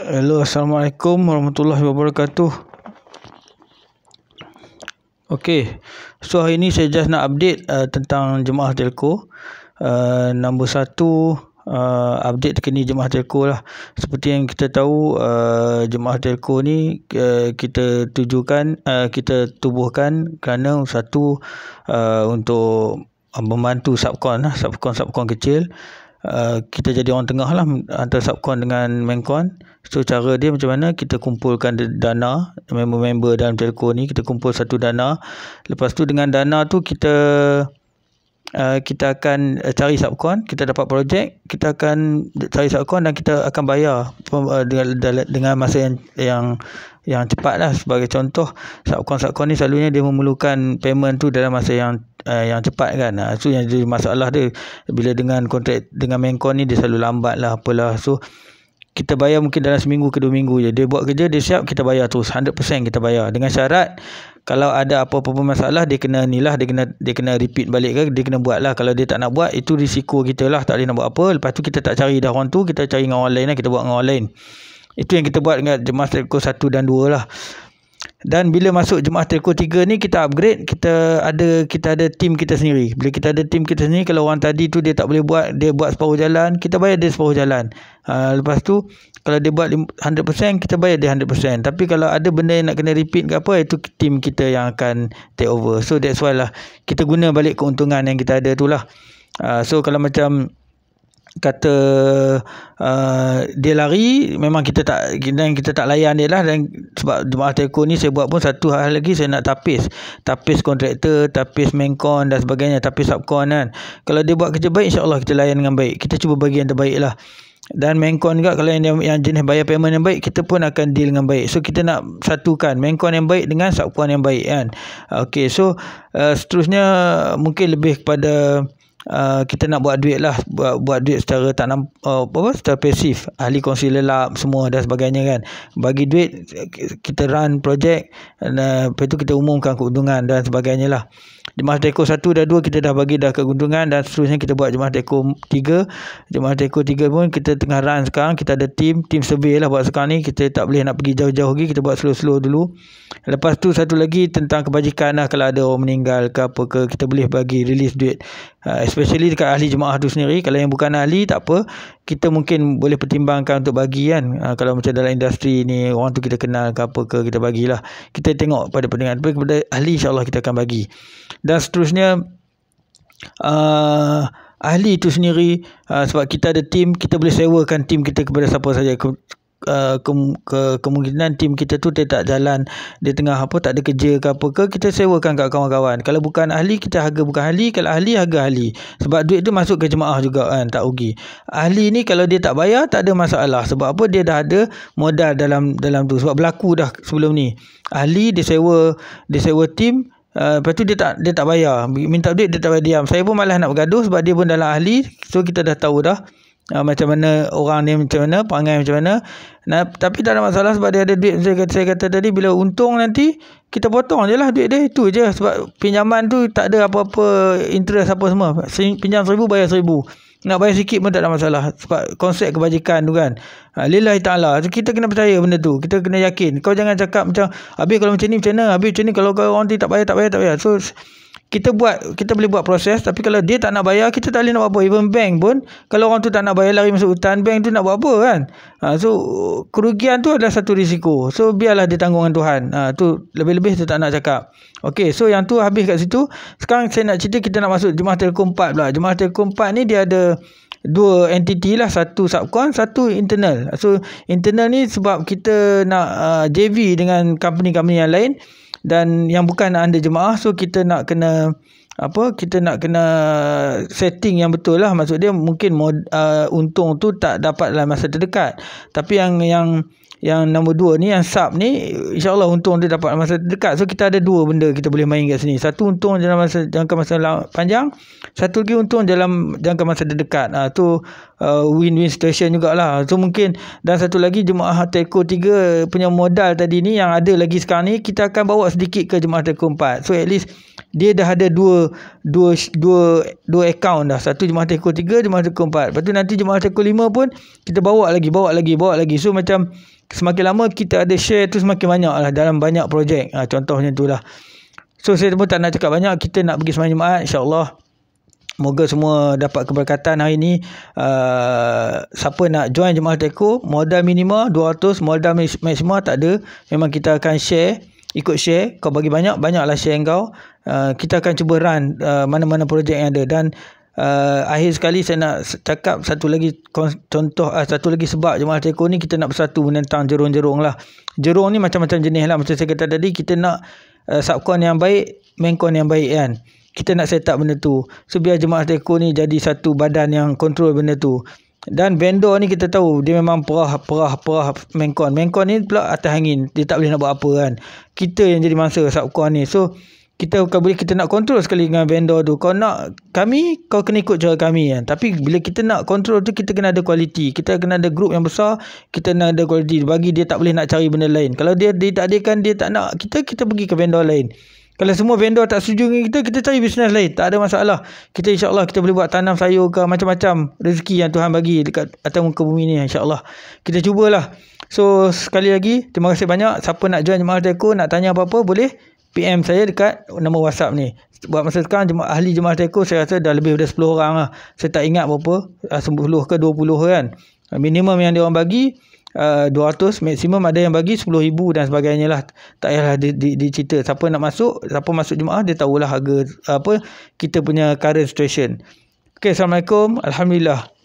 Hello, Assalamualaikum warahmatullahi wabarakatuh. Okay, so hari ni saya just nak update uh, tentang jemaah telco. Uh, nombor satu, uh, update terkini jemaah telco lah. Seperti yang kita tahu, uh, jemaah telco ni uh, kita tujukan, uh, kita tubuhkan kerana satu uh, untuk membantu subcon lah, subcon-subcon kecil. Uh, kita jadi orang tengah lah antara subcon dengan maincon. con. So cara dia macam mana kita kumpulkan dana member-member dalam telco ni kita kumpul satu dana lepas tu dengan dana tu kita uh, kita akan uh, cari subcon kita dapat projek kita akan cari subcon dan kita akan bayar uh, dengan dengan masa yang yang yang lah sebagai contoh subcon subcon ni selalunya dia memerlukan payment tu dalam masa yang uh, yang cepat kan uh, so yang jadi masalah dia bila dengan kontrak dengan main con ni dia selalu lambat lah apalah so kita bayar mungkin dalam seminggu ke dua minggu je. Dia buat kerja, dia siap, kita bayar terus. 100% kita bayar. Dengan syarat, kalau ada apa-apa masalah, dia kena nilah, dia kena dia kena repeat balik ke, dia kena buat lah. Kalau dia tak nak buat, itu risiko kita lah. Tak boleh nak buat apa. Lepas tu kita tak cari dah orang tu, kita cari dengan orang lain lah. Kita buat dengan orang lain. Itu yang kita buat dengan Jemaah Sekolah 1 dan dua lah dan bila masuk Jumaat Telco 3 ni kita upgrade kita ada kita ada team kita sendiri bila kita ada team kita sendiri kalau orang tadi tu dia tak boleh buat dia buat separuh jalan kita bayar dia separuh jalan uh, lepas tu kalau dia buat 100% kita bayar dia 100% tapi kalau ada benda yang nak kena repeat ke apa itu team kita yang akan take over so that's why lah kita guna balik keuntungan yang kita ada tu lah uh, so kalau macam kata uh, dia lari memang kita tak dan kita tak layan dia lah dan sebab Jemaah Teko ni saya buat pun satu hal lagi saya nak tapis tapis kontraktor tapis mengkon dan sebagainya tapis subkon kan kalau dia buat kerja baik insyaAllah kita layan dengan baik kita cuba bagi yang terbaik lah dan mengkon juga kalau yang, yang jenis bayar payment yang baik kita pun akan deal dengan baik so kita nak satukan mengkon yang baik dengan subkon yang baik kan Okay, so uh, seterusnya mungkin lebih kepada uh, kita nak buat duit lah buat, buat duit secara tak nampak uh, apa secara pasif ahli konsil lelap semua dan sebagainya kan bagi duit kita run projek dan uh, lepas tu kita umumkan keuntungan dan sebagainya lah jemaah deko 1 dan 2 kita dah bagi dah ke gundungan dan seterusnya kita buat jemaah deko 3 jemaah deko 3 pun kita tengah run sekarang kita ada tim, tim survey lah buat sekarang ni kita tak boleh nak pergi jauh-jauh lagi kita buat slow-slow dulu lepas tu satu lagi tentang kebajikan lah kalau ada orang meninggal ke apa ke kita boleh bagi release duit uh, especially dekat ahli jemaah tu sendiri kalau yang bukan ahli tak apa kita mungkin boleh pertimbangkan untuk bagi kan uh, kalau macam dalam industri ni orang tu kita kenal ke apa ke kita bagilah kita tengok pada pendengar tapi kepada ahli insyaAllah kita akan bagi dan seterusnya uh, ahli itu sendiri uh, sebab kita ada tim kita boleh sewakan tim kita kepada siapa saja ke, uh, ke, ke, kemungkinan tim kita tu dia tak jalan dia tengah apa tak ada kerja ke apa ke kita sewakan kat kawan-kawan kalau bukan ahli kita harga bukan ahli kalau ahli harga ahli sebab duit tu masuk ke jemaah juga kan tak rugi ahli ni kalau dia tak bayar tak ada masalah sebab apa dia dah ada modal dalam dalam tu sebab berlaku dah sebelum ni ahli dia sewa dia sewa tim Uh, lepas tu dia tak dia tak bayar. Minta duit dia tak bayar diam. Saya pun malas nak bergaduh sebab dia pun dalam ahli. So kita dah tahu dah uh, macam mana orang dia macam mana, pangai macam mana. Nah, tapi tak ada masalah sebab dia ada duit. Saya kata, saya kata tadi bila untung nanti kita potong je lah duit dia. Itu je sebab pinjaman tu tak ada apa-apa interest apa semua. Pinjam seribu bayar seribu nak bayar sikit pun tak ada masalah sebab konsep kebajikan tu kan ha, lillahi ta'ala kita kena percaya benda tu kita kena yakin kau jangan cakap macam habis kalau macam ni macam mana habis macam ni kalau kau orang ni tak bayar tak bayar tak bayar so kita buat kita boleh buat proses tapi kalau dia tak nak bayar kita tak boleh nak buat apa even bank pun kalau orang tu tak nak bayar lari masuk hutan bank tu nak buat apa kan ha, so kerugian tu adalah satu risiko so biarlah dia tanggungan Tuhan ha, tu lebih-lebih tu tak nak cakap ok so yang tu habis kat situ sekarang saya nak cerita kita nak masuk Jemaah Telekom 4 pula Jemaah Telekom 4 ni dia ada dua entiti lah satu subcon satu internal so internal ni sebab kita nak uh, ha, JV dengan company-company yang lain dan yang bukan anda jemaah so kita nak kena apa kita nak kena setting yang betul lah maksud dia mungkin mod, uh, untung tu tak dapat dalam masa terdekat tapi yang yang yang nombor dua ni yang sub ni insyaallah untung dia dapat masa dekat so kita ada dua benda kita boleh main kat sini satu untung dalam masa jangka masa panjang satu lagi untung dalam jangka masa dekat ha, tu uh, win-win situation jugalah so mungkin dan satu lagi Jemaah Teko 3 punya modal tadi ni yang ada lagi sekarang ni kita akan bawa sedikit ke Jemaah Teko 4 so at least dia dah ada dua dua dua dua account dah satu Jemaah Teko 3 Jemaah Teko 4 lepas tu nanti Jemaah Teko 5 pun kita bawa lagi bawa lagi bawa lagi so macam semakin lama kita ada share tu semakin banyak lah dalam banyak projek. Ha, contohnya tu lah. So saya pun tak nak cakap banyak. Kita nak pergi semalam Jumaat insyaAllah. Moga semua dapat keberkatan hari ini. Uh, ah, siapa nak join Jemaah Teko, modal minima 200, modal maksimal tak ada. Memang kita akan share, ikut share. Kau bagi banyak, banyaklah share kau. Uh, kita akan cuba run uh, mana-mana projek yang ada. Dan uh, akhir sekali saya nak cakap satu lagi contoh uh, satu lagi sebab jemaah teko ni kita nak bersatu menentang jerung-jerung lah jerung ni macam-macam jenis lah macam saya kata tadi kita nak uh, subcon yang baik maincon yang baik kan kita nak set up benda tu so biar jemaah teko ni jadi satu badan yang kontrol benda tu dan vendor ni kita tahu dia memang perah perah perah maincon maincon ni pula atas angin dia tak boleh nak buat apa kan kita yang jadi mangsa subcon ni so kita bukan boleh kita nak kontrol sekali dengan vendor tu. Kau nak kami, kau kena ikut cara kami kan. Tapi bila kita nak kontrol tu, kita kena ada kualiti. Kita kena ada grup yang besar, kita kena ada kualiti. Bagi dia tak boleh nak cari benda lain. Kalau dia, dia tak adakan, dia tak nak kita, kita pergi ke vendor lain. Kalau semua vendor tak setuju dengan kita, kita cari bisnes lain. Tak ada masalah. Kita insya Allah kita boleh buat tanam sayur ke macam-macam rezeki yang Tuhan bagi dekat atas muka bumi ni insya Allah Kita cubalah. So sekali lagi, terima kasih banyak. Siapa nak join Jemaah Deku, nak tanya apa-apa boleh PM saya dekat nombor WhatsApp ni. Buat masa sekarang jema ahli jemaah Teko saya rasa dah lebih daripada 10 orang lah. Saya tak ingat berapa 10 ah, ke 20 kan. Minimum yang dia orang bagi uh, ah, 200, maksimum ada yang bagi 10,000 dan sebagainya lah. Tak payahlah dicerita. Di, di siapa nak masuk, siapa masuk jemaah dia tahulah harga apa kita punya current situation. Okay, Assalamualaikum. Alhamdulillah.